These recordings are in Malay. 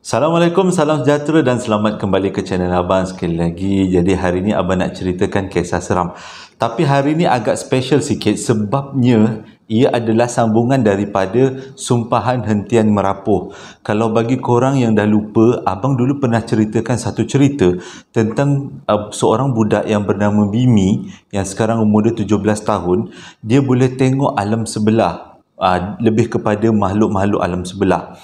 Assalamualaikum, salam sejahtera dan selamat kembali ke channel Abang sekali lagi. Jadi hari ini Abang nak ceritakan kisah seram. Tapi hari ini agak special sikit sebabnya ia adalah sambungan daripada Sumpahan Hentian Merapuh. Kalau bagi korang yang dah lupa, Abang dulu pernah ceritakan satu cerita tentang uh, seorang budak yang bernama Bimi yang sekarang umur dia 17 tahun. Dia boleh tengok alam sebelah, uh, lebih kepada makhluk-makhluk alam sebelah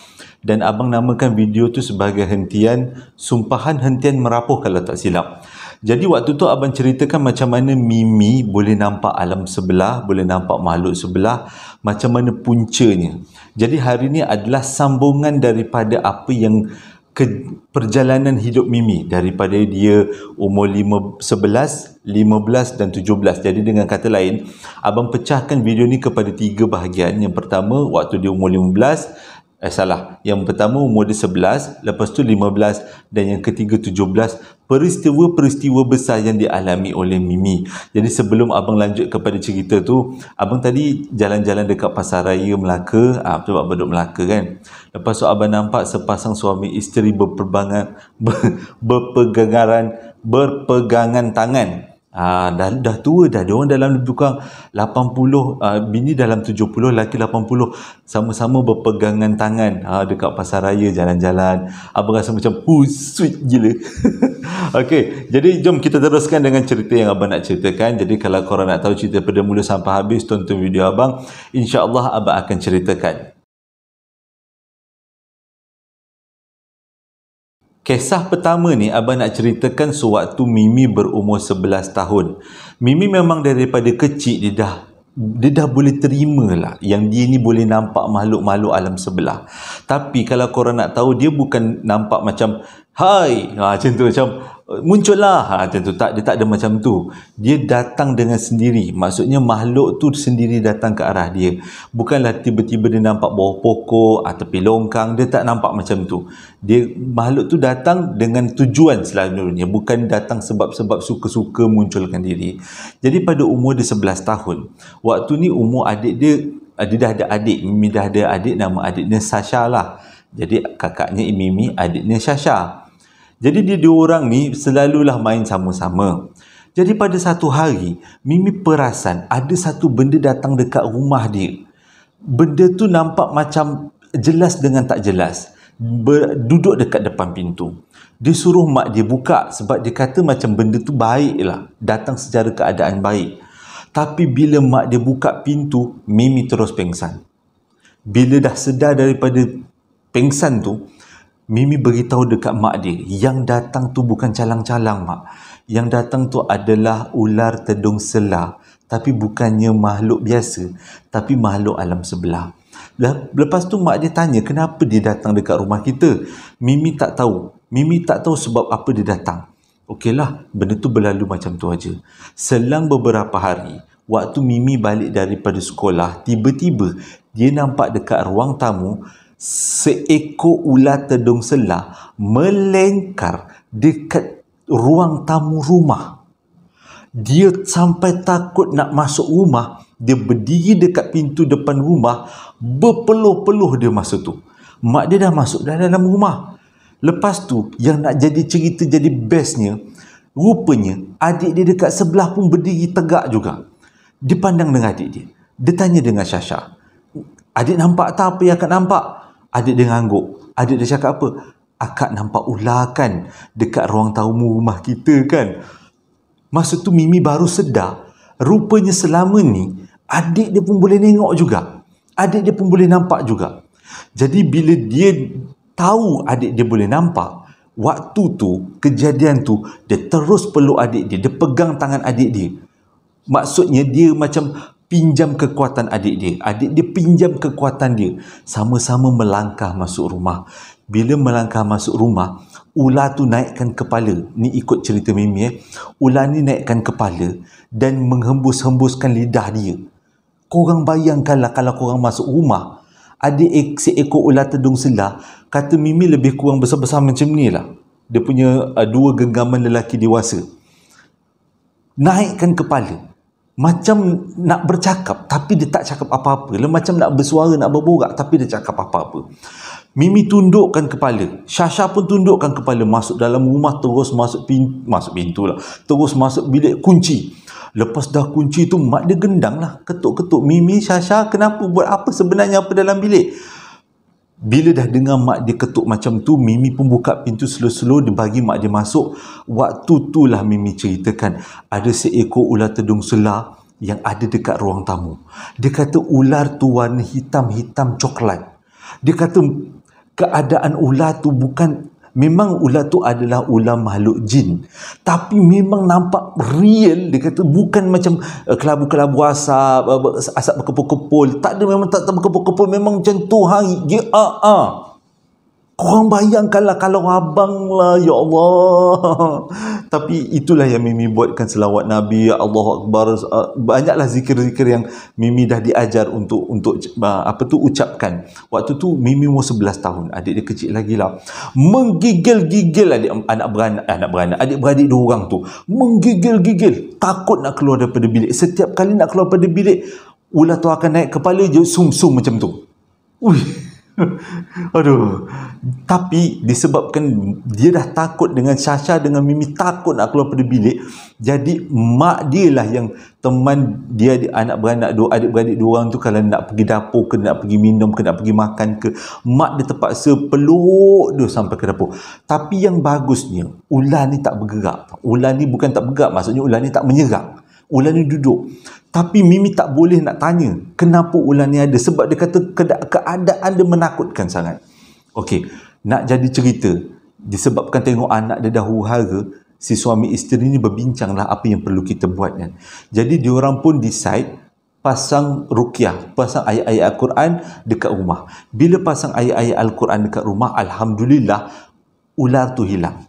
dan abang namakan video tu sebagai hentian sumpahan hentian merapuh kalau tak silap. Jadi waktu tu abang ceritakan macam mana Mimi boleh nampak alam sebelah, boleh nampak makhluk sebelah, macam mana puncanya. Jadi hari ni adalah sambungan daripada apa yang ke, perjalanan hidup Mimi daripada dia umur 5, 11, 15 dan 17. Jadi dengan kata lain, abang pecahkan video ni kepada tiga bahagian. Yang pertama waktu dia umur eh salah yang pertama umur dia 11 lepas tu 15 dan yang ketiga 17 peristiwa-peristiwa besar yang dialami oleh Mimi jadi sebelum abang lanjut kepada cerita tu abang tadi jalan-jalan dekat pasaraya Melaka ah sebab duduk Melaka kan lepas tu abang nampak sepasang suami isteri berperbangan ber, berpegangan berpegangan tangan Ha, dah, dah tua dah. Dia orang dalam lebih kurang 80, ha, bini dalam 70, lelaki 80. Sama-sama berpegangan tangan ha, dekat pasar raya jalan-jalan. Abang ah, rasa macam, oh gila. okay, jadi jom kita teruskan dengan cerita yang abang nak ceritakan. Jadi kalau korang nak tahu cerita pada mula sampai habis, tonton video abang. InsyaAllah abang akan ceritakan. Kisah pertama ni abang nak ceritakan sewaktu Mimi berumur 11 tahun. Mimi memang daripada kecil dia dah dia dah boleh terima lah yang dia ni boleh nampak makhluk-makhluk alam sebelah tapi kalau korang nak tahu dia bukan nampak macam hai ha, macam tu macam Eh, muncullah ha, tentu tak dia tak ada macam tu dia datang dengan sendiri maksudnya makhluk tu sendiri datang ke arah dia bukanlah tiba-tiba dia nampak bawah pokok atau ah, pelongkang dia tak nampak macam tu dia makhluk tu datang dengan tujuan selalunya bukan datang sebab-sebab suka-suka munculkan diri jadi pada umur dia 11 tahun waktu ni umur adik dia ah, dia dah ada adik Mimi dah ada adik nama adiknya Sasha lah jadi kakaknya Mimi adiknya Sasha jadi dia dua orang ni selalulah main sama-sama. Jadi pada satu hari, Mimi perasan ada satu benda datang dekat rumah dia. Benda tu nampak macam jelas dengan tak jelas. Ber, duduk dekat depan pintu. Dia suruh mak dia buka sebab dia kata macam benda tu baik lah. Datang secara keadaan baik. Tapi bila mak dia buka pintu, Mimi terus pengsan. Bila dah sedar daripada pengsan tu, Mimi beritahu dekat mak dia, yang datang tu bukan calang-calang mak. Yang datang tu adalah ular tedung selah, Tapi bukannya makhluk biasa. Tapi makhluk alam sebelah. Lah, lepas tu mak dia tanya, kenapa dia datang dekat rumah kita? Mimi tak tahu. Mimi tak tahu sebab apa dia datang. Okeylah, benda tu berlalu macam tu aja. Selang beberapa hari, waktu Mimi balik daripada sekolah, tiba-tiba dia nampak dekat ruang tamu, seekor ular tedung selah melengkar dekat ruang tamu rumah. Dia sampai takut nak masuk rumah, dia berdiri dekat pintu depan rumah, berpeluh-peluh dia masuk tu. Mak dia dah masuk dah dalam rumah. Lepas tu, yang nak jadi cerita jadi bestnya, rupanya adik dia dekat sebelah pun berdiri tegak juga. Dia pandang dengan adik dia. Dia tanya dengan Syasha. Adik nampak tak apa yang akan nampak? Adik dia ngangguk. Adik dia cakap apa? Akak nampak ular kan dekat ruang tamu rumah kita kan? Masa tu Mimi baru sedar rupanya selama ni adik dia pun boleh tengok juga. Adik dia pun boleh nampak juga. Jadi bila dia tahu adik dia boleh nampak, waktu tu, kejadian tu, dia terus peluk adik dia, dia pegang tangan adik dia. Maksudnya dia macam pinjam kekuatan adik dia. Adik dia pinjam kekuatan dia. Sama-sama melangkah masuk rumah. Bila melangkah masuk rumah, ular tu naikkan kepala. Ni ikut cerita Mimi eh. Ular ni naikkan kepala dan menghembus-hembuskan lidah dia. Korang bayangkanlah kalau korang masuk rumah, ada seekor ular tedung selah, kata Mimi lebih kurang besar-besar macam ni lah. Dia punya uh, dua genggaman lelaki dewasa. Naikkan kepala macam nak bercakap tapi dia tak cakap apa-apa dia macam nak bersuara nak berborak tapi dia cakap apa-apa Mimi tundukkan kepala Syasha pun tundukkan kepala masuk dalam rumah terus masuk pintu masuk pintu lah terus masuk bilik kunci lepas dah kunci tu mak dia gendang lah ketuk-ketuk Mimi Syasha kenapa buat apa sebenarnya apa dalam bilik bila dah dengar mak dia ketuk macam tu, Mimi pun buka pintu slow-slow, dia bagi mak dia masuk. Waktu tu lah Mimi ceritakan, ada seekor ular tedung selar yang ada dekat ruang tamu. Dia kata ular tu warna hitam-hitam coklat. Dia kata keadaan ular tu bukan memang ular tu adalah ular makhluk jin tapi memang nampak real dia kata bukan macam eh, kelabu-kelabu asap eh, asap berkepul-kepul tak ada memang tak, tak berkepul-kepul memang macam tu ha dia a uh, a ah. Korang bayangkanlah kalau abang lah, ya Allah. Tapi itulah yang Mimi buatkan selawat Nabi, ya Allah Akbar. Uh, banyaklah zikir-zikir yang Mimi dah diajar untuk untuk uh, apa tu ucapkan. Waktu tu Mimi umur 11 tahun, adik dia kecil lagi lah. Menggigil-gigil adik anak beranak, eh, anak beranak, adik beradik dua orang tu. Menggigil-gigil, takut nak keluar daripada bilik. Setiap kali nak keluar daripada bilik, ular tu akan naik kepala je, sum-sum macam tu. Wih, Aduh. Tapi disebabkan dia dah takut dengan Sasha dengan Mimi takut nak keluar pada bilik. Jadi mak dia lah yang teman dia anak beranak dua adik beradik dua orang tu kalau nak pergi dapur ke nak pergi minum ke nak pergi makan ke mak dia terpaksa peluk dia sampai ke dapur. Tapi yang bagusnya ular ni tak bergerak. Ular ni bukan tak bergerak maksudnya ular ni tak menyerang. Ular ni duduk tapi Mimi tak boleh nak tanya kenapa ular ni ada sebab dia kata keadaan dia menakutkan sangat Okey, nak jadi cerita disebabkan tengok anak dia dah huru-hara si suami isteri ni lah apa yang perlu kita buat kan jadi diorang pun decide pasang rukyah pasang ayat-ayat Al-Quran dekat rumah bila pasang ayat-ayat Al-Quran dekat rumah Alhamdulillah ular tu hilang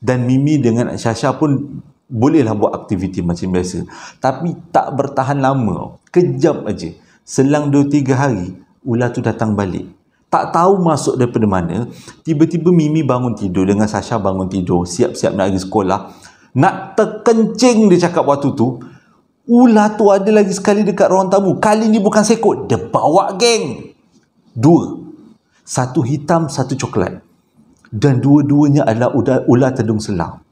dan Mimi dengan Syasha pun bolehlah buat aktiviti macam biasa tapi tak bertahan lama kejap aja selang 2 3 hari ular tu datang balik tak tahu masuk daripada mana tiba-tiba Mimi bangun tidur dengan Sasha bangun tidur siap-siap nak pergi sekolah nak terkencing dia cakap waktu tu ular tu ada lagi sekali dekat ruang tamu kali ni bukan sekot dia bawa geng dua satu hitam satu coklat dan dua-duanya adalah ular tedung selam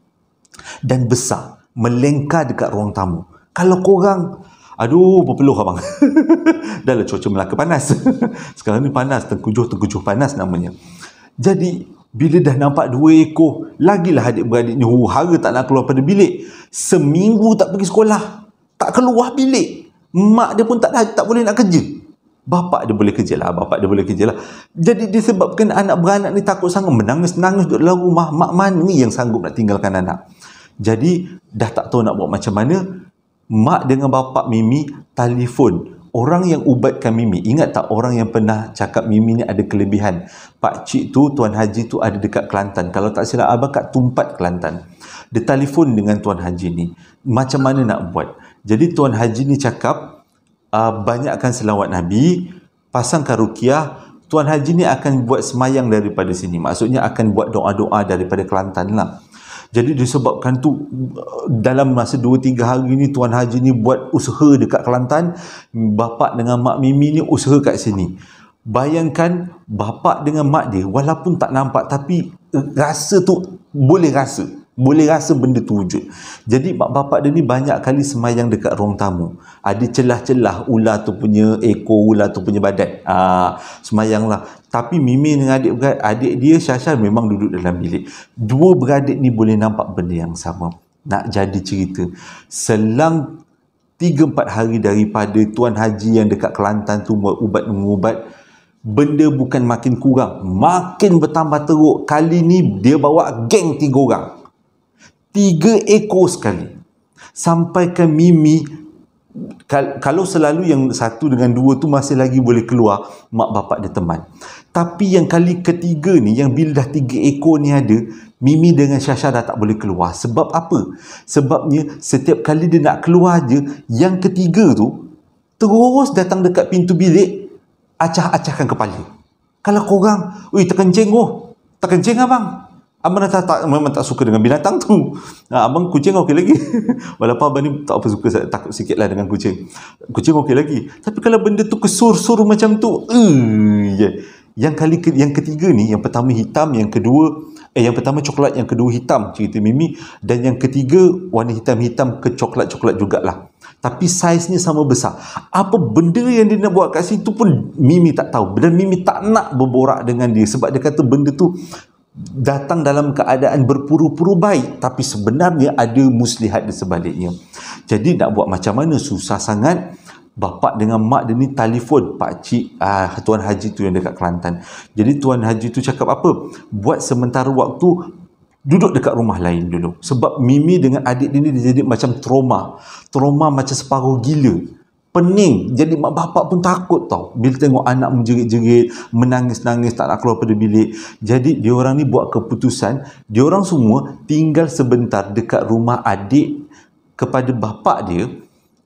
dan besar melengkar dekat ruang tamu kalau korang aduh berpeluh abang dah lah cuaca Melaka panas sekarang ni panas tengkujuh-tengkujuh panas namanya jadi bila dah nampak dua ekor lagilah adik-beradik ni huhara tak nak keluar pada bilik seminggu tak pergi sekolah tak keluar bilik mak dia pun tak dah, tak boleh nak kerja bapak dia boleh kerja lah bapak dia boleh kerja lah jadi disebabkan anak beranak ni takut sangat menangis-nangis duduk dalam rumah mak mana ni yang sanggup nak tinggalkan anak jadi dah tak tahu nak buat macam mana mak dengan bapa Mimi telefon orang yang ubatkan Mimi. Ingat tak orang yang pernah cakap Mimi ni ada kelebihan. Pak cik tu Tuan Haji tu ada dekat Kelantan. Kalau tak silap abang kat Tumpat Kelantan. Dia telefon dengan Tuan Haji ni. Macam mana nak buat? Jadi Tuan Haji ni cakap uh, banyakkan selawat Nabi, pasang karukiah Tuan Haji ni akan buat semayang daripada sini. Maksudnya akan buat doa-doa daripada Kelantan lah jadi disebabkan tu uh, dalam masa 2-3 hari ni Tuan Haji ni buat usaha dekat Kelantan bapa dengan Mak Mimi ni usaha kat sini bayangkan bapa dengan mak dia walaupun tak nampak tapi rasa tu boleh rasa boleh rasa benda tu wujud jadi mak bapak dia ni banyak kali semayang dekat ruang tamu ada celah-celah ular tu punya ekor ular tu punya badan Aa, ha, semayang lah tapi mimi dengan adik adik dia Syasha memang duduk dalam bilik dua beradik ni boleh nampak benda yang sama nak jadi cerita selang 3-4 hari daripada Tuan Haji yang dekat Kelantan tu buat ubat-mengubat benda bukan makin kurang makin bertambah teruk kali ni dia bawa geng tiga orang tiga ekor sekali ke Mimi kalau selalu yang satu dengan dua tu masih lagi boleh keluar mak bapak dia teman tapi yang kali ketiga ni yang bila dah tiga ekor ni ada Mimi dengan Syasha dah tak boleh keluar sebab apa? sebabnya setiap kali dia nak keluar je yang ketiga tu terus datang dekat pintu bilik acah-acahkan kepala kalau korang, ui terkencing oh terkencing abang Abang tak, tak, memang tak suka dengan binatang tu. Ah, abang kucing okey lagi. Walaupun abang ni tak apa suka, takut sikit lah dengan kucing. Kucing okey lagi. Tapi kalau benda tu kesur-sur macam tu, uh, eh, yeah. yang kali ke, yang ketiga ni, yang pertama hitam, yang kedua, eh yang pertama coklat, yang kedua hitam, cerita Mimi. Dan yang ketiga, warna hitam-hitam ke coklat-coklat jugalah. Tapi saiznya sama besar. Apa benda yang dia nak buat kat situ pun Mimi tak tahu. Dan Mimi tak nak berborak dengan dia. Sebab dia kata benda tu datang dalam keadaan berpuru-puru baik tapi sebenarnya ada muslihat di sebaliknya jadi nak buat macam mana susah sangat bapa dengan mak dia ni telefon pak cik ah, tuan haji tu yang dekat Kelantan jadi tuan haji tu cakap apa buat sementara waktu duduk dekat rumah lain dulu sebab Mimi dengan adik dia ni dia jadi macam trauma trauma macam separuh gila pening jadi mak bapak pun takut tau bila tengok anak menjerit-jerit menangis-nangis tak nak keluar pada bilik jadi dia orang ni buat keputusan Dia orang semua tinggal sebentar dekat rumah adik kepada bapak dia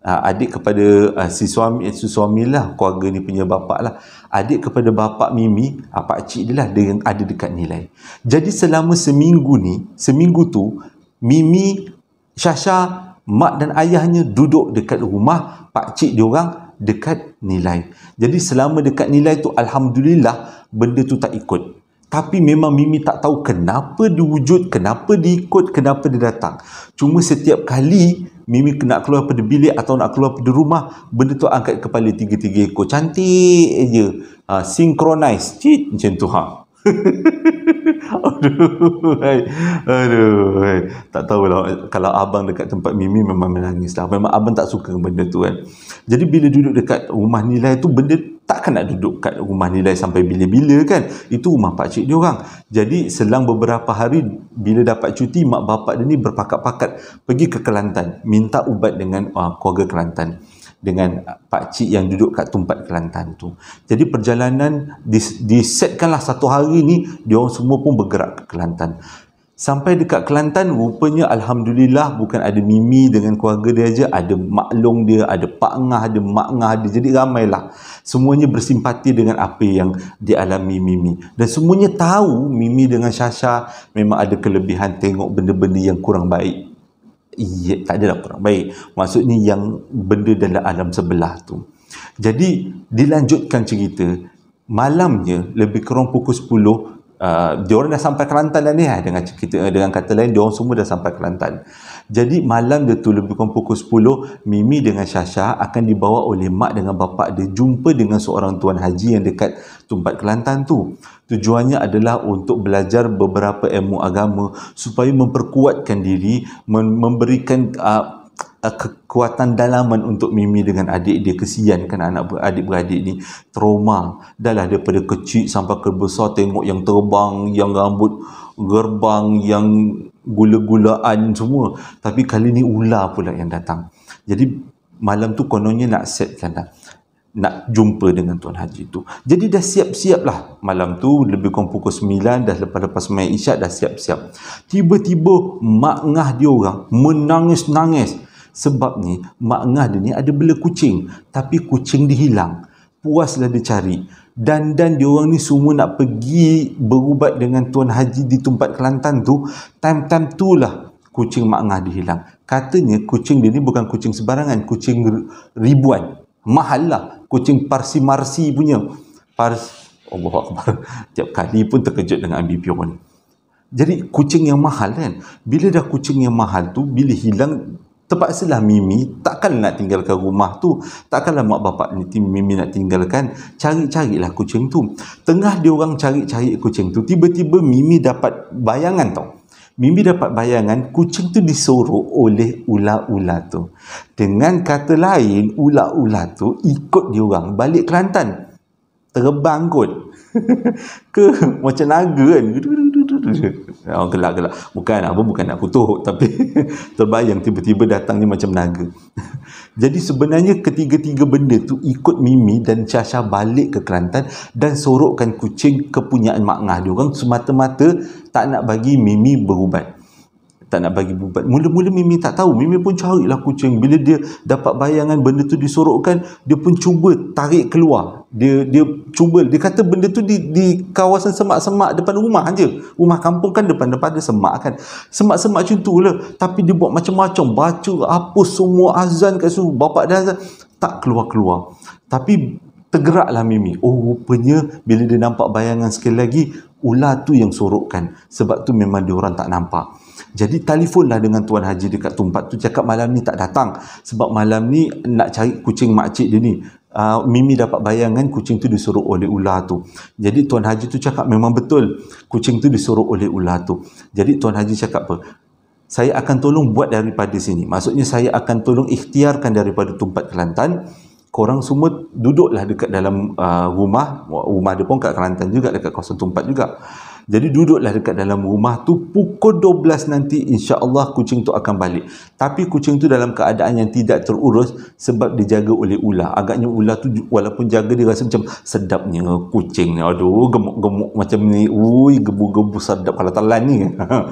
ha, adik kepada ha, si suami eh, si suami lah keluarga ni punya bapak lah adik kepada bapak Mimi ha, pak cik dia lah dia ada dekat nilai jadi selama seminggu ni seminggu tu Mimi Syasha mak dan ayahnya duduk dekat rumah pak cik dia orang dekat nilai. Jadi selama dekat nilai tu alhamdulillah benda tu tak ikut. Tapi memang Mimi tak tahu kenapa diwujud, kenapa diikut, kenapa dia datang. Cuma setiap kali Mimi kena keluar pada bilik atau nak keluar pada rumah, benda tu angkat kepala tiga-tiga ekor. Cantik je. Ha, synchronize. Cik, macam tu. Ha. aduh hai. aduh hai. tak lah kalau abang dekat tempat Mimi memang menangis lah memang abang tak suka benda tu kan jadi bila duduk dekat rumah nilai tu benda takkan nak duduk kat rumah nilai sampai bila-bila kan itu rumah pakcik dia orang jadi selang beberapa hari bila dapat cuti mak bapak dia ni berpakat-pakat pergi ke Kelantan minta ubat dengan uh, keluarga Kelantan dengan pak cik yang duduk kat tempat Kelantan tu. Jadi perjalanan disetkanlah satu hari ni dia orang semua pun bergerak ke Kelantan. Sampai dekat Kelantan rupanya alhamdulillah bukan ada Mimi dengan keluarga dia aja, ada maklong dia, ada pak ngah, ada mak ngah dia. Jadi ramailah. Semuanya bersimpati dengan apa yang dialami Mimi. Dan semuanya tahu Mimi dengan Syasha memang ada kelebihan tengok benda-benda yang kurang baik Iya tak adalah kurang baik. Maksudnya yang benda dalam alam sebelah tu. Jadi, dilanjutkan cerita, malamnya, lebih kurang pukul 10, Ah, dia orang dah sampai Kelantan dah ni eh. dengan kita eh, dengan kata lain dia orang semua dah sampai Kelantan. Jadi malam dia tu lebih kurang pukul 10 Mimi dengan Syasha akan dibawa oleh mak dengan bapa dia jumpa dengan seorang tuan haji yang dekat tempat Kelantan tu. Tujuannya adalah untuk belajar beberapa ilmu agama supaya memperkuatkan diri, memberikan uh, Eh, kekuatan dalaman untuk Mimi dengan adik dia kesian kan anak adik beradik ni trauma dah daripada kecil sampai ke besar tengok yang terbang yang rambut gerbang yang gula-gulaan semua tapi kali ni ular pula yang datang jadi malam tu kononnya nak set kan dah nak jumpa dengan Tuan Haji tu jadi dah siap-siap lah malam tu lebih kurang pukul 9 dah lepas-lepas main isyak dah siap-siap tiba-tiba mak ngah dia orang menangis-nangis sebab ni, makngah dia ni ada bela kucing. Tapi kucing dia hilang. Puaslah dia cari. Dan dan dia orang ni semua nak pergi berubat dengan Tuan Haji di tempat Kelantan tu. Time-time tu lah kucing makngah dia hilang. Katanya kucing dia ni bukan kucing sebarangan. Kucing ribuan. Mahal lah. Kucing Parsi Marsi punya. Pars Allah Akbar. setiap kali pun terkejut dengan Ambi Pion ni. Jadi kucing yang mahal kan. Bila dah kucing yang mahal tu, bila hilang Terpaksalah Mimi takkan nak tinggalkan rumah tu. Takkanlah mak bapak ni Mimi nak tinggalkan. Cari-carilah kucing tu. Tengah dia orang cari-cari kucing tu, tiba-tiba Mimi dapat bayangan tau. Mimi dapat bayangan kucing tu disorok oleh ula ula tu. Dengan kata lain, ula ula tu ikut dia orang balik Kelantan. Terbang kot. Ke macam naga kan. orang gelak-gelak bukan apa bukan nak kutuk tapi terbayang tiba-tiba datangnya macam naga jadi sebenarnya ketiga-tiga benda tu ikut Mimi dan Chasha balik ke Kelantan dan sorokkan kucing kepunyaan Mak Ngah dia orang semata-mata tak nak bagi Mimi berubat tak nak bagi bubat. Mula-mula Mimi tak tahu. Mimi pun carilah kucing. Bila dia dapat bayangan benda tu disorokkan, dia pun cuba tarik keluar dia dia cuba dia kata benda tu di di kawasan semak-semak depan rumah aja rumah kampung kan depan depan ada semak kan semak-semak macam tu lah. tapi dia buat macam-macam baca apa semua azan kat situ bapak dah azan tak keluar-keluar tapi tergeraklah Mimi oh rupanya bila dia nampak bayangan sekali lagi ular tu yang sorokkan sebab tu memang dia orang tak nampak jadi telefonlah dengan Tuan Haji dekat tempat tu cakap malam ni tak datang sebab malam ni nak cari kucing makcik dia ni Uh, Mimi dapat bayangan kucing tu disuruh oleh ular tu. Jadi Tuan Haji tu cakap memang betul kucing tu disuruh oleh ular tu. Jadi Tuan Haji cakap apa? Saya akan tolong buat daripada sini. Maksudnya saya akan tolong ikhtiarkan daripada tempat Kelantan. Korang semua duduklah dekat dalam uh, rumah. Rumah dia pun kat Kelantan juga, dekat kawasan tempat juga. Jadi duduklah dekat dalam rumah tu pukul 12 nanti insya-Allah kucing tu akan balik. Tapi kucing tu dalam keadaan yang tidak terurus sebab dijaga oleh ular. Agaknya ular tu walaupun jaga dia rasa macam sedapnya kucing ni. Aduh gemuk-gemuk macam ni. Ui gebu-gebu sedap kalau telan ni.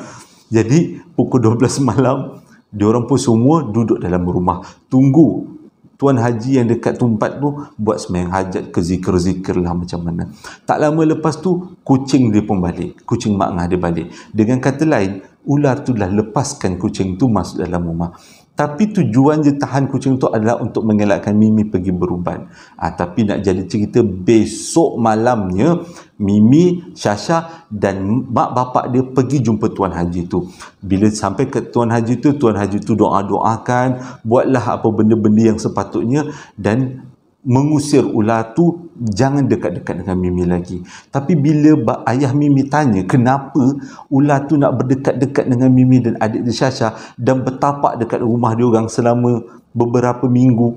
Jadi pukul 12 malam dia orang pun semua duduk dalam rumah tunggu Tuan Haji yang dekat tumpat tu buat semayang hajat ke zikir-zikir lah macam mana. Tak lama lepas tu kucing dia pun balik. Kucing Mak Ngah dia balik. Dengan kata lain, ular tu dah lepaskan kucing tu masuk dalam rumah tapi tujuan je tahan kucing tu adalah untuk mengelakkan Mimi pergi berubat ha, ah, tapi nak jadi cerita besok malamnya Mimi, Syasha dan mak bapak dia pergi jumpa Tuan Haji tu bila sampai ke Tuan Haji tu Tuan Haji tu doa-doakan buatlah apa benda-benda yang sepatutnya dan mengusir ular tu jangan dekat-dekat dengan Mimi lagi tapi bila ayah Mimi tanya kenapa ular tu nak berdekat-dekat dengan Mimi dan adik dia Syasha dan bertapak dekat rumah dia orang selama beberapa minggu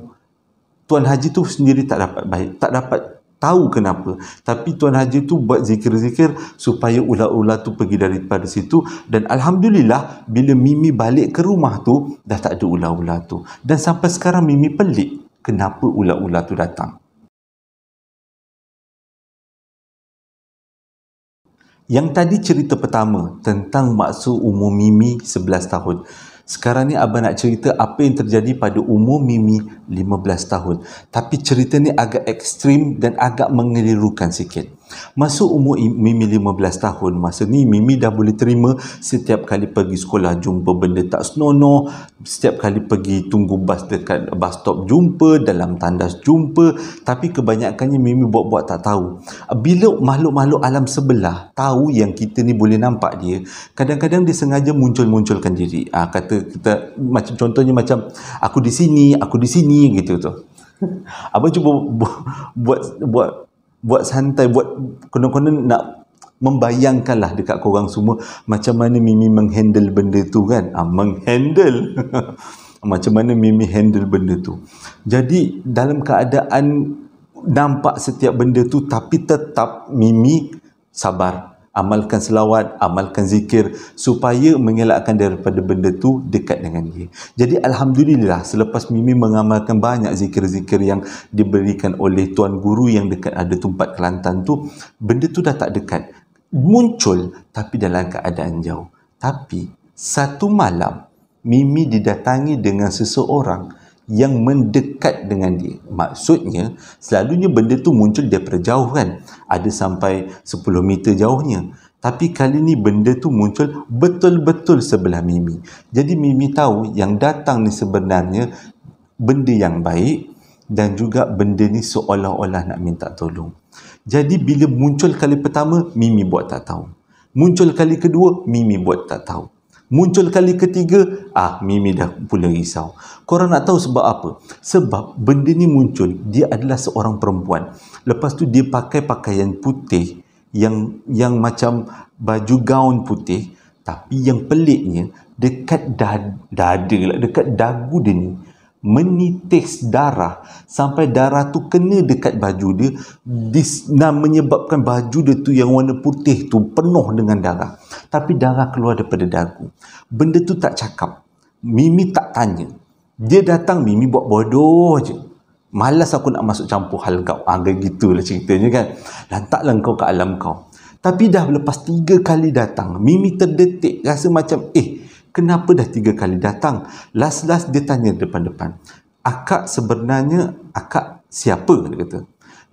Tuan Haji tu sendiri tak dapat baik tak dapat tahu kenapa tapi Tuan Haji tu buat zikir-zikir supaya ular-ular tu pergi daripada situ dan Alhamdulillah bila Mimi balik ke rumah tu dah tak ada ular-ular tu dan sampai sekarang Mimi pelik kenapa ular-ular tu datang. Yang tadi cerita pertama tentang maksud umur Mimi 11 tahun. Sekarang ni abang nak cerita apa yang terjadi pada umur Mimi 15 tahun. Tapi cerita ni agak ekstrim dan agak mengelirukan sikit. Masa umur Mimi 15 tahun, masa ni Mimi dah boleh terima setiap kali pergi sekolah jumpa benda tak senonoh, setiap kali pergi tunggu bas dekat bas stop jumpa, dalam tandas jumpa, tapi kebanyakannya Mimi buat-buat tak tahu. Bila makhluk-makhluk alam sebelah tahu yang kita ni boleh nampak dia, kadang-kadang dia sengaja muncul-munculkan diri. ha, kata kita macam contohnya macam aku di sini, aku di sini gitu tu. Abang cuba bu- buat buat buat santai buat konon-konon nak membayangkanlah dekat korang semua macam mana Mimi menghandle benda tu kan ha, menghandle macam mana Mimi handle benda tu jadi dalam keadaan nampak setiap benda tu tapi tetap Mimi sabar amalkan selawat, amalkan zikir supaya mengelakkan daripada benda tu dekat dengan dia. Jadi Alhamdulillah selepas Mimi mengamalkan banyak zikir-zikir yang diberikan oleh Tuan Guru yang dekat ada tempat Kelantan tu, benda tu dah tak dekat. Muncul tapi dalam keadaan jauh. Tapi satu malam Mimi didatangi dengan seseorang yang mendekat dengan dia. Maksudnya, selalunya benda tu muncul daripada jauh kan. Ada sampai 10 meter jauhnya. Tapi kali ni benda tu muncul betul-betul sebelah Mimi. Jadi Mimi tahu yang datang ni sebenarnya benda yang baik dan juga benda ni seolah-olah nak minta tolong. Jadi bila muncul kali pertama, Mimi buat tak tahu. Muncul kali kedua, Mimi buat tak tahu muncul kali ketiga ah Mimi dah pula risau korang nak tahu sebab apa sebab benda ni muncul dia adalah seorang perempuan lepas tu dia pakai pakaian putih yang yang macam baju gaun putih tapi yang peliknya dekat dada, dada lah, dekat dagu dia ni menitis darah sampai darah tu kena dekat baju dia dan menyebabkan baju dia tu yang warna putih tu penuh dengan darah tapi darah keluar daripada dagu. Benda tu tak cakap. Mimi tak tanya. Dia datang, Mimi buat bodoh je. Malas aku nak masuk campur hal kau. Agak ah, ha, gitulah ceritanya kan. Dan tak kau ke alam kau. Tapi dah lepas tiga kali datang, Mimi terdetik rasa macam, eh, kenapa dah tiga kali datang? Last-last dia tanya depan-depan. Akak sebenarnya, akak siapa? Dia kata.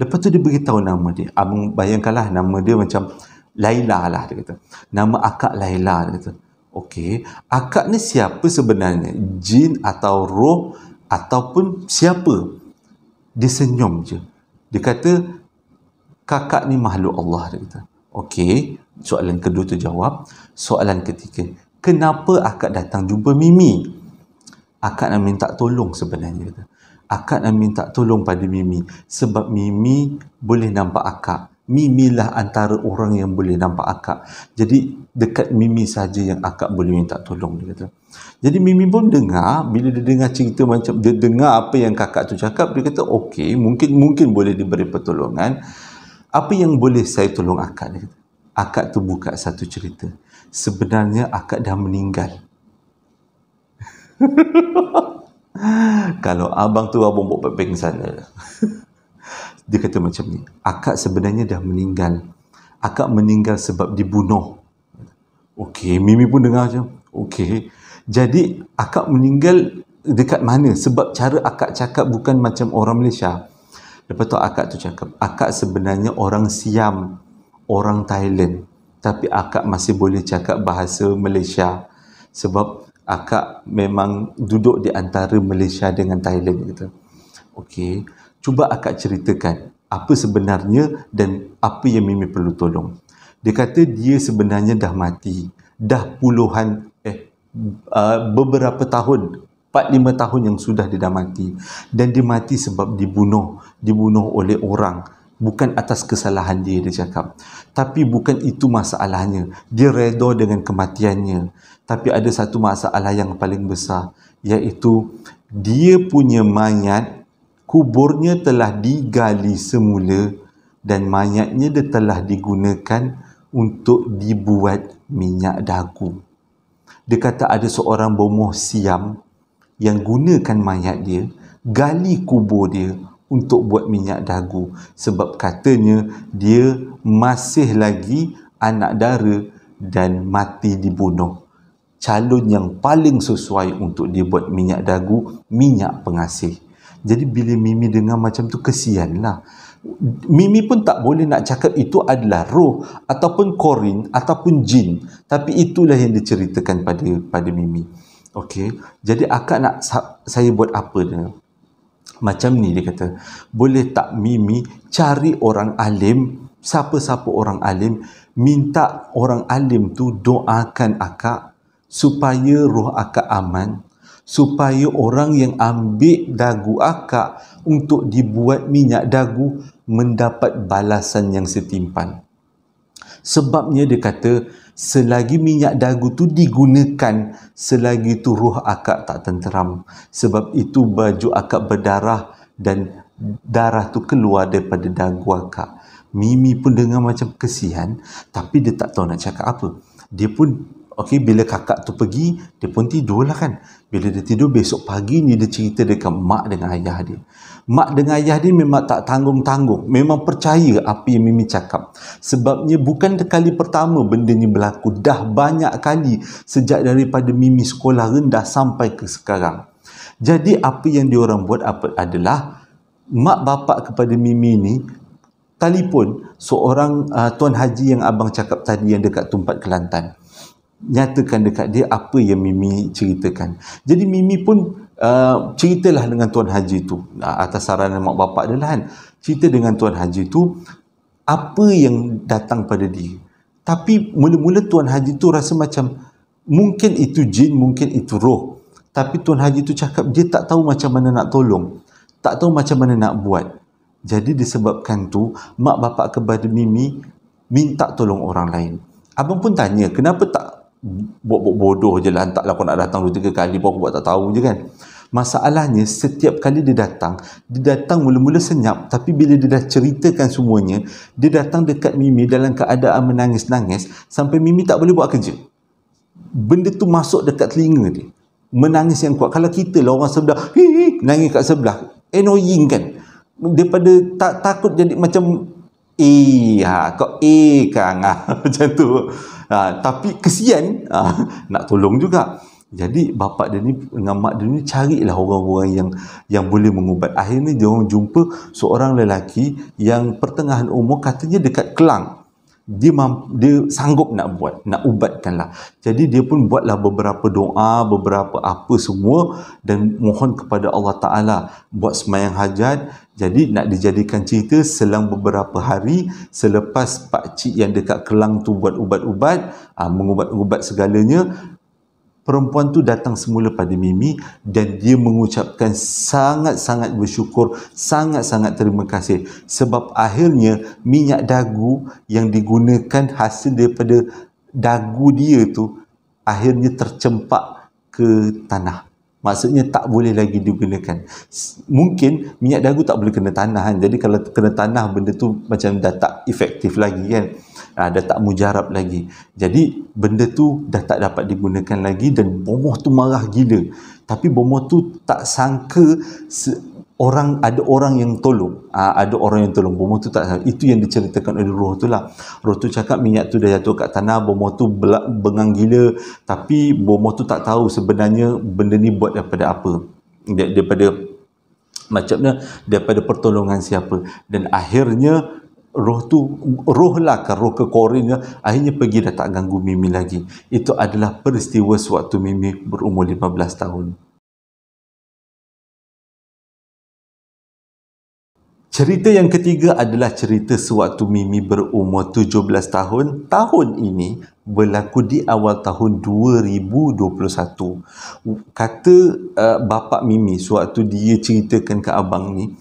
Lepas tu dia beritahu nama dia. Abang bayangkanlah nama dia macam, Laila lah dia kata. Nama akak Laila dia kata. Okey, akak ni siapa sebenarnya? Jin atau roh ataupun siapa? Dia senyum je. Dia kata kakak ni makhluk Allah dia kata. Okey, soalan kedua tu jawab. Soalan ketiga, kenapa akak datang jumpa Mimi? Akak nak minta tolong sebenarnya dia kata. Akak nak minta tolong pada Mimi sebab Mimi boleh nampak akak mimilah antara orang yang boleh nampak akak. Jadi dekat mimi saja yang akak boleh minta tolong dia kata. Jadi mimi pun dengar bila dia dengar cerita macam dia dengar apa yang kakak tu cakap dia kata okey mungkin mungkin boleh diberi pertolongan. Apa yang boleh saya tolong akak dia kata. Akak tu buka satu cerita. Sebenarnya akak dah meninggal. Kalau abang tu abang buat pengsan dia dia kata macam ni akak sebenarnya dah meninggal akak meninggal sebab dibunuh okey mimi pun dengar je. okey jadi akak meninggal dekat mana sebab cara akak cakap bukan macam orang Malaysia lepas tu akak tu cakap akak sebenarnya orang Siam orang Thailand tapi akak masih boleh cakap bahasa Malaysia sebab akak memang duduk di antara Malaysia dengan Thailand gitu okey cuba akak ceritakan apa sebenarnya dan apa yang Mimi perlu tolong. Dia kata dia sebenarnya dah mati. Dah puluhan, eh, uh, beberapa tahun. 4-5 tahun yang sudah dia dah mati. Dan dia mati sebab dibunuh. Dibunuh oleh orang. Bukan atas kesalahan dia, dia cakap. Tapi bukan itu masalahnya. Dia redor dengan kematiannya. Tapi ada satu masalah yang paling besar. Iaitu, dia punya mayat kuburnya telah digali semula dan mayatnya dia telah digunakan untuk dibuat minyak dagu. Dia kata ada seorang bomoh siam yang gunakan mayat dia, gali kubur dia untuk buat minyak dagu sebab katanya dia masih lagi anak dara dan mati dibunuh. Calon yang paling sesuai untuk dibuat minyak dagu, minyak pengasih. Jadi bila Mimi dengar macam tu kesianlah. Mimi pun tak boleh nak cakap itu adalah roh ataupun korin ataupun jin. Tapi itulah yang diceritakan pada pada Mimi. Okey. Jadi akak nak saya buat apa dia? Macam ni dia kata, boleh tak Mimi cari orang alim, siapa-siapa orang alim, minta orang alim tu doakan akak supaya roh akak aman supaya orang yang ambil dagu akak untuk dibuat minyak dagu mendapat balasan yang setimpal. Sebabnya dia kata, selagi minyak dagu tu digunakan, selagi tu ruh akak tak tenteram. Sebab itu baju akak berdarah dan darah tu keluar daripada dagu akak. Mimi pun dengar macam kesian, tapi dia tak tahu nak cakap apa. Dia pun Okey, bila kakak tu pergi, dia pun tidur lah kan. Bila dia tidur, besok pagi ni dia cerita dengan mak dengan ayah dia. Mak dengan ayah dia memang tak tanggung-tanggung. Memang percaya apa yang Mimi cakap. Sebabnya bukan kali pertama benda ni berlaku. Dah banyak kali sejak daripada Mimi sekolah rendah sampai ke sekarang. Jadi apa yang diorang buat apa adalah mak bapak kepada Mimi ni telefon seorang uh, tuan haji yang abang cakap tadi yang dekat tumpat Kelantan nyatakan dekat dia apa yang Mimi ceritakan. Jadi Mimi pun uh, ceritalah dengan Tuan Haji tu uh, atas saranan mak bapak dia lah kan. Cerita dengan Tuan Haji tu apa yang datang pada dia. Tapi mula-mula Tuan Haji tu rasa macam mungkin itu jin, mungkin itu roh. Tapi Tuan Haji tu cakap dia tak tahu macam mana nak tolong. Tak tahu macam mana nak buat. Jadi disebabkan tu mak bapak kepada Mimi minta tolong orang lain. Abang pun tanya, kenapa tak buat-buat bodoh je lah hantaklah kau nak datang 2-3 kali pun aku buat tak tahu je kan masalahnya setiap kali dia datang dia datang mula-mula senyap tapi bila dia dah ceritakan semuanya dia datang dekat Mimi dalam keadaan menangis-nangis sampai Mimi tak boleh buat kerja benda tu masuk dekat telinga dia menangis yang kuat kalau kita lah orang sebelah hi, hi, nangis kat sebelah annoying kan daripada tak takut jadi macam E ha kau E kang ha, macam tu. Ha, tapi kesian ha, nak tolong juga. Jadi bapa dia ni dengan mak dia ni carilah orang-orang yang yang boleh mengubat. Akhirnya dia orang jumpa seorang lelaki yang pertengahan umur katanya dekat Kelang. Dia dia sanggup nak buat, nak ubatkanlah. Jadi dia pun buatlah beberapa doa, beberapa apa semua dan mohon kepada Allah Taala buat semayang hajat jadi nak dijadikan cerita selang beberapa hari selepas pak cik yang dekat Kelang tu buat ubat-ubat, uh, mengubat-ubat segalanya, perempuan tu datang semula pada Mimi dan dia mengucapkan sangat-sangat bersyukur, sangat-sangat terima kasih sebab akhirnya minyak dagu yang digunakan hasil daripada dagu dia tu akhirnya tercempak ke tanah maksudnya tak boleh lagi digunakan mungkin minyak dagu tak boleh kena tanah kan jadi kalau kena tanah benda tu macam dah tak efektif lagi kan ha, dah tak mujarab lagi jadi benda tu dah tak dapat digunakan lagi dan bomoh tu marah gila tapi bomoh tu tak sangka orang ada orang yang tolong uh, ada orang yang tolong bomo tu tak itu yang diceritakan oleh roh tu lah roh tu cakap minyak tu dah jatuh kat tanah bomo tu belak, bengang gila tapi bomo tu tak tahu sebenarnya benda ni buat daripada apa Dar, daripada macamnya daripada pertolongan siapa dan akhirnya roh tu roh lah ke kan, roh ke korinnya akhirnya pergi dah tak ganggu Mimi lagi itu adalah peristiwa sewaktu Mimi berumur 15 tahun Cerita yang ketiga adalah cerita sewaktu Mimi berumur 17 tahun. Tahun ini berlaku di awal tahun 2021. Kata uh, eh, bapa Mimi sewaktu dia ceritakan ke abang ni,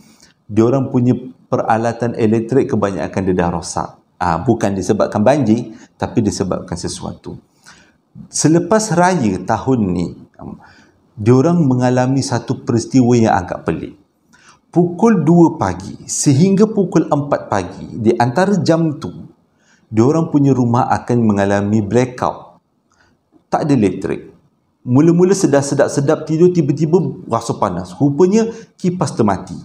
dia orang punya peralatan elektrik kebanyakan dia dah rosak. Ah bukan disebabkan banjir, tapi disebabkan sesuatu. Selepas raya tahun ni, um, dia orang mengalami satu peristiwa yang agak pelik pukul 2 pagi sehingga pukul 4 pagi di antara jam tu diorang punya rumah akan mengalami blackout tak ada elektrik mula-mula sedap-sedap tidur tiba-tiba rasa panas rupanya kipas termati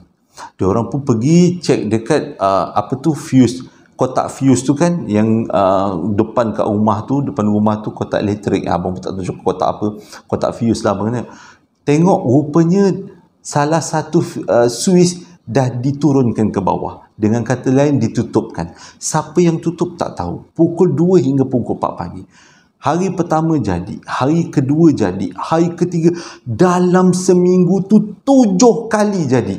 diorang pun pergi cek dekat uh, apa tu fuse kotak fuse tu kan yang uh, depan kat rumah tu depan rumah tu kotak elektrik abang pun tak tunjuk kotak apa kotak fuse lah abang kena tengok rupanya salah satu uh, Swiss dah diturunkan ke bawah dengan kata lain ditutupkan siapa yang tutup tak tahu pukul 2 hingga pukul 4 pagi hari pertama jadi hari kedua jadi hari ketiga dalam seminggu tu tujuh kali jadi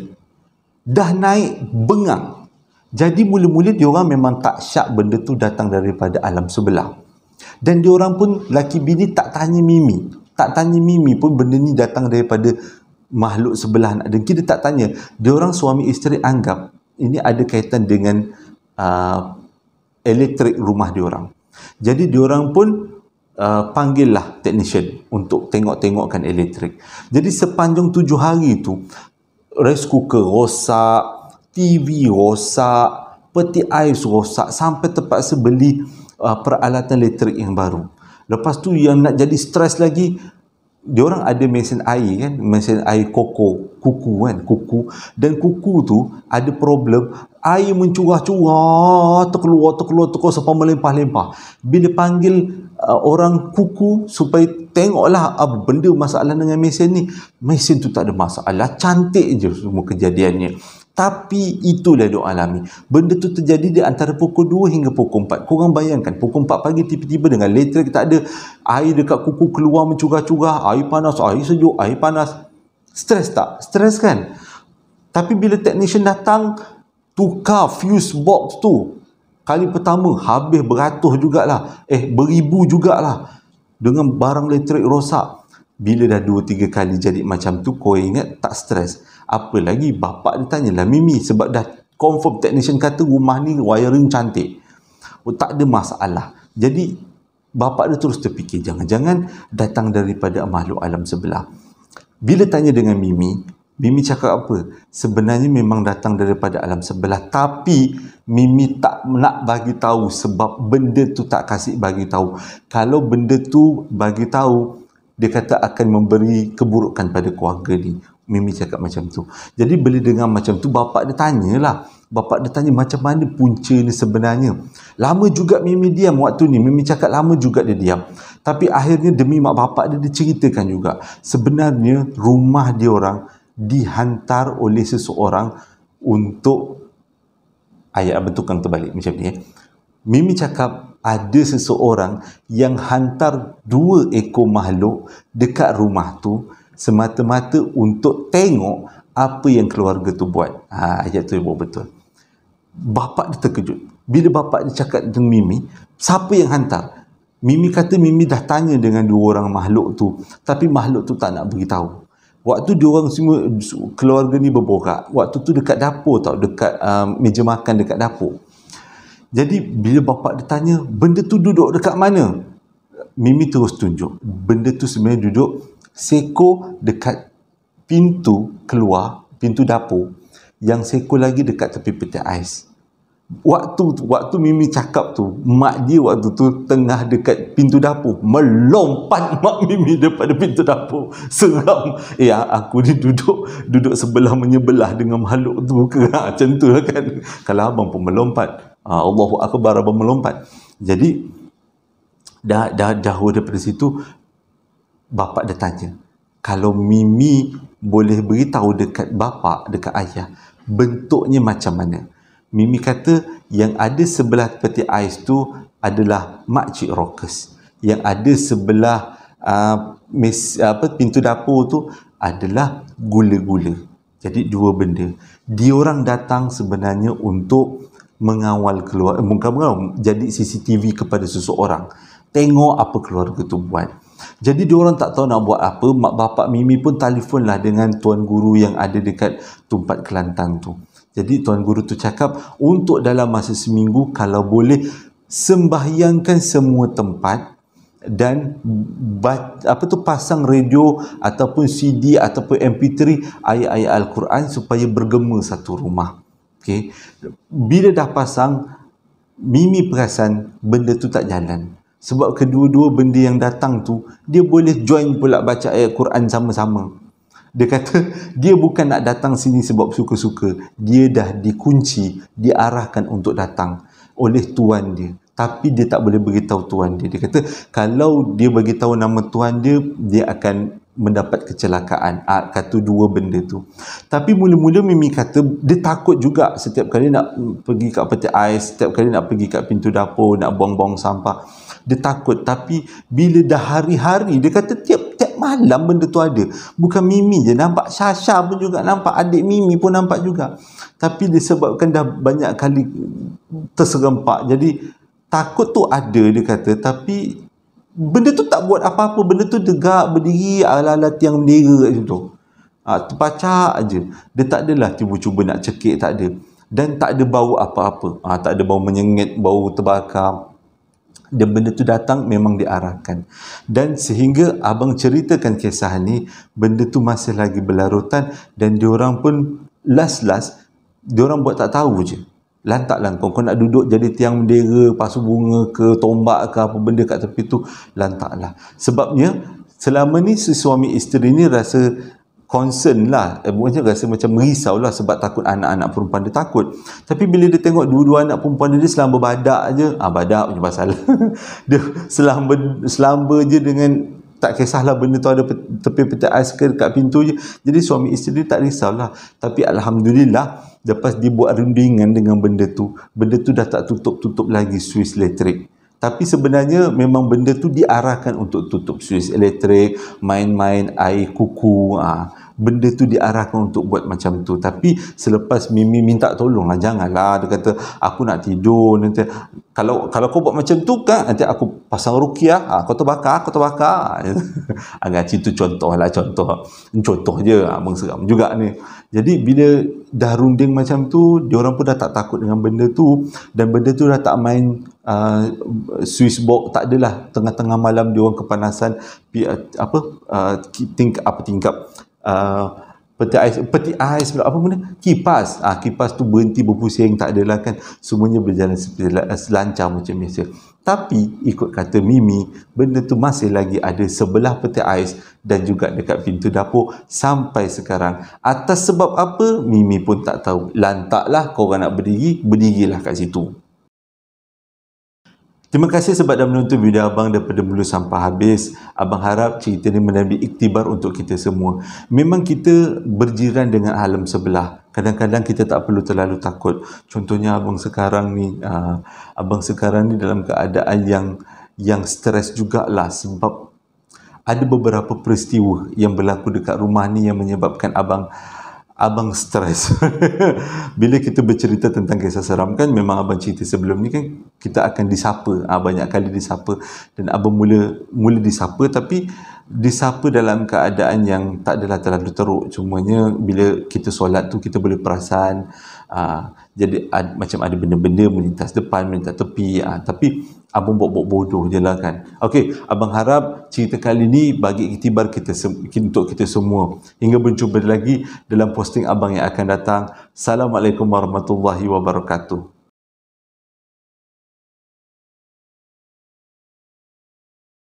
dah naik bengang jadi mula-mula diorang memang tak syak benda tu datang daripada alam sebelah dan diorang pun laki bini tak tanya Mimi tak tanya Mimi pun benda ni datang daripada makhluk sebelah anak dengki dia tak tanya dia orang suami isteri anggap ini ada kaitan dengan uh, elektrik rumah dia orang jadi dia orang pun uh, panggillah technician untuk tengok-tengokkan elektrik jadi sepanjang tujuh hari itu rice cooker rosak TV rosak peti ais rosak sampai terpaksa beli uh, peralatan elektrik yang baru lepas tu yang nak jadi stres lagi dia orang ada mesin air kan mesin air koko kuku kan kuku dan kuku tu ada problem air mencurah-curah terkeluar terkeluar terkeluar sampai melimpah-limpah bila panggil uh, orang kuku supaya tengoklah apa ah, benda masalah dengan mesin ni mesin tu tak ada masalah cantik je semua kejadiannya tapi itulah doa alami. Benda tu terjadi di antara pukul 2 hingga pukul 4. Korang bayangkan, pukul 4 pagi tiba-tiba dengan letter kita ada, air dekat kuku keluar mencurah-curah, air panas, air sejuk, air panas. Stres tak? Stres kan? Tapi bila technician datang, tukar fuse box tu, kali pertama habis beratus jugalah. Eh, beribu jugalah. Dengan barang elektrik rosak, bila dah 2-3 kali jadi macam tu kau ingat tak stres apa lagi bapak dia lah Mimi sebab dah confirm technician kata rumah ni wiring cantik oh, tak ada masalah jadi bapak dia terus terfikir jangan-jangan datang daripada makhluk alam sebelah bila tanya dengan Mimi Mimi cakap apa sebenarnya memang datang daripada alam sebelah tapi Mimi tak nak bagi tahu sebab benda tu tak kasih bagi tahu kalau benda tu bagi tahu dia kata akan memberi keburukan pada keluarga ni Mimi cakap macam tu jadi bila dengar macam tu bapak dia tanyalah bapak dia tanya macam mana punca ni sebenarnya lama juga Mimi diam waktu ni Mimi cakap lama juga dia diam tapi akhirnya demi mak bapak dia dia ceritakan juga sebenarnya rumah dia orang dihantar oleh seseorang untuk ayat bertukang terbalik macam ni eh. Mimi cakap ada seseorang yang hantar dua ekor makhluk dekat rumah tu semata-mata untuk tengok apa yang keluarga tu buat. Ha, ayat tu buat betul. Bapak dia terkejut. Bila bapak dia cakap dengan Mimi, siapa yang hantar? Mimi kata Mimi dah tanya dengan dua orang makhluk tu, tapi makhluk tu tak nak bagi tahu. Waktu dia orang semua keluarga ni berborak. Waktu tu dekat dapur tau, dekat um, meja makan dekat dapur. Jadi bila bapa dia tanya, benda tu duduk dekat mana? Mimi terus tunjuk. Benda tu sebenarnya duduk seko dekat pintu keluar, pintu dapur. Yang seko lagi dekat tepi peti ais. Waktu waktu Mimi cakap tu, mak dia waktu tu tengah dekat pintu dapur. Melompat mak Mimi daripada pintu dapur. Seram. Ya, eh, ah, aku ni duduk duduk sebelah menyebelah dengan makhluk tu ke? Ha, macam tu lah kan. Kalau abang pun melompat, Ah, Allahu Akbar abang melompat. Jadi dah dah jauh daripada situ bapa dah tanya, kalau Mimi boleh beritahu dekat bapa, dekat ayah, bentuknya macam mana? Mimi kata yang ada sebelah peti ais tu adalah makcik rokes. Yang ada sebelah uh, mes, apa, pintu dapur tu adalah gula-gula. Jadi dua benda. orang datang sebenarnya untuk mengawal keluar muka eh, mengawal jadi CCTV kepada seseorang tengok apa keluarga tu buat jadi orang tak tahu nak buat apa mak bapak Mimi pun telefonlah dengan tuan guru yang ada dekat tempat Kelantan tu jadi tuan guru tu cakap untuk dalam masa seminggu kalau boleh sembahyangkan semua tempat dan apa tu pasang radio ataupun CD ataupun MP3 ayat-ayat Al-Quran supaya bergema satu rumah. Okay. Bila dah pasang, Mimi perasan benda tu tak jalan. Sebab kedua-dua benda yang datang tu, dia boleh join pula baca ayat Quran sama-sama. Dia kata, dia bukan nak datang sini sebab suka-suka. Dia dah dikunci, diarahkan untuk datang oleh tuan dia. Tapi dia tak boleh beritahu tuan dia. Dia kata, kalau dia beritahu nama tuan dia, dia akan mendapat kecelakaan ah, kata dua benda tu tapi mula-mula Mimi kata dia takut juga setiap kali nak mm, pergi kat peti ais setiap kali nak pergi kat pintu dapur nak buang-buang sampah dia takut tapi bila dah hari-hari dia kata tiap tiap malam benda tu ada bukan Mimi je nampak Syasha pun juga nampak adik Mimi pun nampak juga tapi disebabkan dah banyak kali terserempak jadi takut tu ada dia kata tapi benda tu tak buat apa-apa benda tu tegak, berdiri ala-ala tiang bendera macam tu ha, ah, terpacak aje dia tak adalah cuba-cuba nak cekik tak ada dan tak ada bau apa-apa ha, tak ada bau menyengit bau terbakar dan benda tu datang memang diarahkan dan sehingga abang ceritakan kisah ni benda tu masih lagi berlarutan dan diorang pun last-last diorang buat tak tahu je lantaklah kau kau nak duduk jadi tiang bendera pasu bunga ke tombak ke apa benda kat tepi tu lantaklah sebabnya selama ni si suami isteri ni rasa concern lah eh, bukannya rasa macam merisau lah sebab takut anak-anak perempuan dia takut tapi bila dia tengok dua-dua anak perempuan dia, dia selama badak je ah badak punya pasal dia selama selamba je dengan tak kisahlah benda tu ada tepi peti ais ke dekat pintu je jadi suami isteri tak risau lah tapi Alhamdulillah lepas dibuat rundingan dengan benda tu benda tu dah tak tutup-tutup lagi Swiss Electric. tapi sebenarnya memang benda tu diarahkan untuk tutup Swiss Electric, main-main air kuku ha benda tu diarahkan untuk buat macam tu tapi selepas Mimi minta tolong lah janganlah dia kata aku nak tidur nanti kalau kalau kau buat macam tu kan nanti aku pasang rukiah ha, kau terbakar kau terbakar agak itu contoh lah contoh contoh je ah, abang seram juga ni jadi bila dah runding macam tu dia orang pun dah tak takut dengan benda tu dan benda tu dah tak main uh, ah, Swiss box tak adalah tengah-tengah malam dia orang kepanasan apa uh, tingkap apa tingkap Ah, peti ais peti ais apa benda kipas ah kipas tu berhenti berpusing tak adalah kan semuanya berjalan selancar macam biasa tapi ikut kata Mimi benda tu masih lagi ada sebelah peti ais dan juga dekat pintu dapur sampai sekarang atas sebab apa Mimi pun tak tahu lantaklah kau orang nak berdiri berdirilah kat situ Terima kasih sebab dah menonton video Abang daripada mula sampai habis. Abang harap cerita ini menambil iktibar untuk kita semua. Memang kita berjiran dengan alam sebelah. Kadang-kadang kita tak perlu terlalu takut. Contohnya Abang sekarang ni, uh, Abang sekarang ni dalam keadaan yang yang stres jugalah sebab ada beberapa peristiwa yang berlaku dekat rumah ni yang menyebabkan Abang uh, abang stres. Bila kita bercerita tentang kisah seram kan memang abang cerita sebelum ni kan kita akan disapa, ha, banyak kali disapa dan abang mula mula disapa tapi disapa dalam keadaan yang tak adalah terlalu teruk cumanya bila kita solat tu kita boleh perasan aa, ah, jadi ad, macam ada benda-benda melintas depan melintas tepi aa, ah, tapi Abang buat-buat bodoh je lah kan. Okey, Abang harap cerita kali ni bagi iktibar kita, untuk kita semua. Hingga berjumpa lagi dalam posting Abang yang akan datang. Assalamualaikum warahmatullahi wabarakatuh.